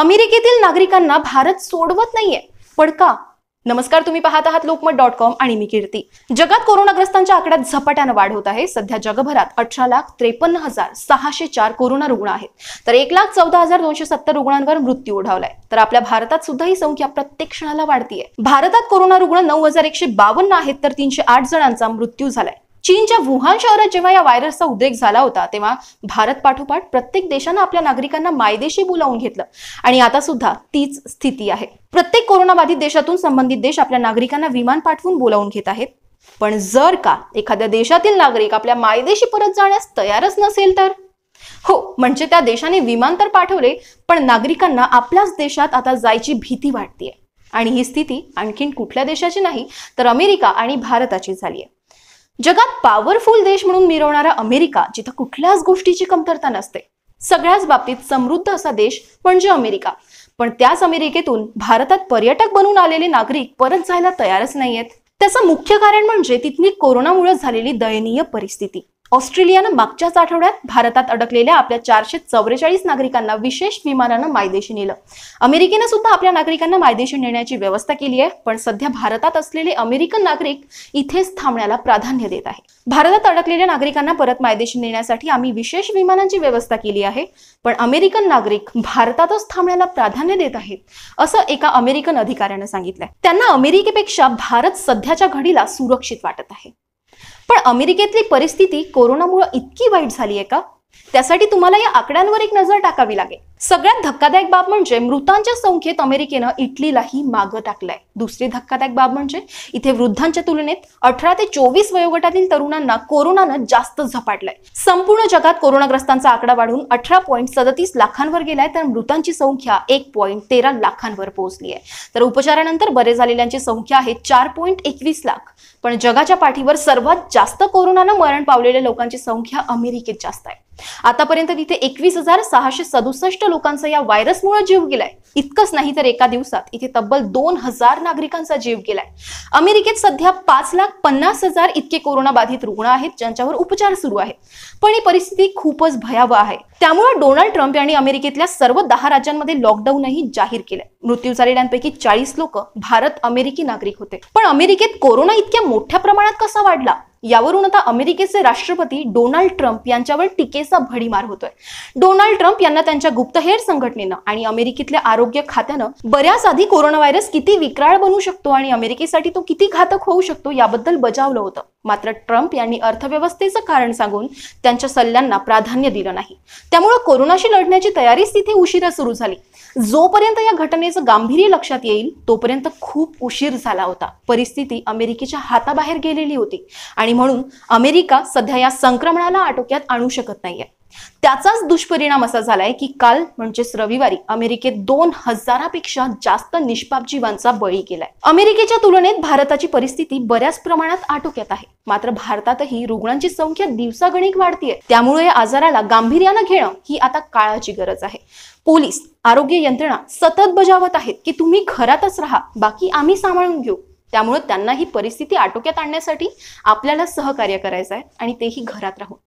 अमेरिकेतील नागरिकांना भारत सोडवत नाहीये पण का नमस्कार तुम्ही पाहत आहात लोकमत डॉट कॉम आणि मी कीर्ती जगात कोरोनाग्रस्तांच्या आकड्यात झपाट्यानं वाढ होत आहे सध्या जगभरात अठरा लाख त्रेपन्न हजार सहाशे चार कोरोना रुग्ण आहेत तर एक लाख चौदा हजार दोनशे सत्तर रुग्णांवर मृत्यू ओढावलाय तर आपल्या भारतात सुद्धा ही संख्या प्रत्येक क्षणाला वाढतीये भारतात कोरोना रुग्ण नऊ हजार एकशे बावन्न आहेत तर तीनशे आठ जणांचा मृत्यू झालाय चीनच्या वुहान शहरात जेव्हा या व्हायरसचा उद्रेक झाला होता तेव्हा भारत पाठोपाठ प्रत्येक देशानं आपल्या नागरिकांना मायदेशी बोलावून घेतलं आणि आता सुद्धा तीच स्थिती आहे प्रत्येक कोरोनाबाधित देशातून संबंधित देश आपल्या नागरिकांना विमान पाठवून बोलावून घेत आहेत पण जर का एखाद्या देशातील नागरिक आपल्या मायदेशी परत जाण्यास तयारच नसेल तर हो म्हणजे त्या देशाने विमान तर पाठवले पण नागरिकांना आपल्याच देशात आता जायची भीती वाटतेय आणि ही स्थिती आणखीन कुठल्या देशाची नाही तर अमेरिका आणि भारताची झाली आहे जगात पॉवरफुल देश म्हणून मिरवणारा अमेरिका जिथं कुठल्याच गोष्टीची कमतरता नसते सगळ्याच बाबतीत समृद्ध असा देश म्हणजे अमेरिका पण त्याच अमेरिकेतून भारतात पर्यटक बनून आलेले नागरिक परत जायला तयारच नाहीयेत त्याचं मुख्य कारण म्हणजे तिथली कोरोनामुळे झालेली दयनीय परिस्थिती ऑस्ट्रेलियानं मागच्याच आठवड्यात भारतात अडकलेल्या आपल्या चारशे चौवेचाळीस नागरिकांना विशेष विमानानं मायदेशी नेलं अमेरिकेनं सुद्धा आपल्या नागरिकांना मायदेशी नेण्याची व्यवस्था केली आहे पण सध्या भारतात असलेले अमेरिकन नागरिक इथेच थांबण्याला प्राधान्य देत आहे भारतात अडकलेल्या नागरिकांना परत मायदेशी नेण्यासाठी आम्ही विशेष विमानांची व्यवस्था केली आहे पण अमेरिकन नागरिक भारतातच थांबण्याला प्राधान्य देत आहेत असं एका अमेरिकन अधिकाऱ्यानं सांगितलंय त्यांना अमेरिकेपेक्षा भारत सध्याच्या घडीला सुरक्षित वाटत आहे अमेरिकेतली परिस्थिती कोरोनामुळे इतकी वाईट झाली आहे का त्यासाठी तुम्हाला या आकड्यांवर एक नजर टाकावी लागेल सगळ्यात धक्कादायक बाब म्हणजे मृतांच्या संख्येत अमेरिकेनं इटलीलाही मागं टाकलंय दुसरी धक्कादायक बाब म्हणजे इथे वृद्धांच्या तुलनेत अठरा ते चोवीस वयोगटातील तरुणांना कोरोनानं जास्त झपाटलंय संपूर्ण जगात कोरोनाग्रस्तांचा आकडा वाढून अठरा पॉईंट सदतीस लाखांवर गेलाय तर मृतांची संख्या एक पॉईंट तेरा लाखांवर पोहोचली आहे तर उपचारानंतर बरे झालेल्यांची संख्या आहे चार पॉईंट एकवीस लाख पण जगाच्या पाठीवर सर्वात जास्त कोरोनानं मरण पावलेल्या लोकांची संख्या अमेरिकेत जास्त आहे आतापर्यंत तिथे एकवीस हजार सहाशे सदुसष्ट लोकांचा या व्हायरसमुळे जीव गेलाय इतकंच नाही तर एका दिवसात इथे तब्बल दोन हजार नागरिकांचा जीव गेलाय अमेरिकेत सध्या पाच लाख पन्नास हजार इतके बाधित रुग्ण आहेत ज्यांच्यावर उपचार सुरू आहेत पण ही परिस्थिती खूपच भयावह आहे त्यामुळे डोनाल्ड ट्रम्प यांनी अमेरिकेतल्या सर्व दहा राज्यांमध्ये लॉकडाऊनही जाहीर केलंय मृत्यू झालेल्यांपैकी चाळीस लोक भारत अमेरिकी नागरिक होते पण अमेरिकेत कोरोना इतक्या मोठ्या प्रमाणात कसा वाढला यावरून आता अमेरिकेचे राष्ट्रपती डोनाल्ड ट्रम्प यांच्यावर टीकेचा भडीमार होतोय डोनाल्ड ट्रम्प यांना त्यांच्या गुप्तहेर संघटनेनं आणि अमेरिकेतल्या आरोग्य खात्यानं बऱ्याच आधी कोरोना व्हायरस किती विकराळ बनू शकतो आणि अमेरिकेसाठी तो किती घातक होऊ शकतो याबद्दल बजावलं होतं मात्र ट्रम्प यांनी अर्थव्यवस्थेचं कारण सांगून त्यांच्या सल्ल्यांना प्राधान्य दिलं नाही त्यामुळे कोरोनाशी लढण्याची तयारीच तिथे उशिरा सुरू झाली जोपर्यंत या घटनेचं गांभीर्य लक्षात येईल तोपर्यंत खूप उशीर झाला होता परिस्थिती अमेरिकेच्या हाताबाहेर गेलेली होती आणि म्हणून अमेरिका सध्या या संक्रमणाला आटोक्यात आणू शकत नाहीये त्याचाच दुष्परिणाम असा झालाय की काल म्हणजेच रविवारी अमेरिकेत दोन हजारापेक्षा जास्त निष्पाप जीवांचा बळी गेलाय अमेरिकेच्या तुलनेत भारताची परिस्थिती बऱ्याच प्रमाणात आटोक्यात आहे मात्र भारतातही रुग्णांची संख्या दिवसागणिक वाढतीये त्यामुळे या आजाराला गांभीर्यानं घेणं ही आता काळाची गरज आहे पोलीस आरोग्य यंत्रणा सतत बजावत आहेत की तुम्ही घरातच राहा बाकी आम्ही सांभाळून घेऊ त्यामुळे त्यांना ही परिस्थिती आटोक्यात आणण्यासाठी आपल्याला सहकार्य करायचं आहे आणि तेही घरात राहून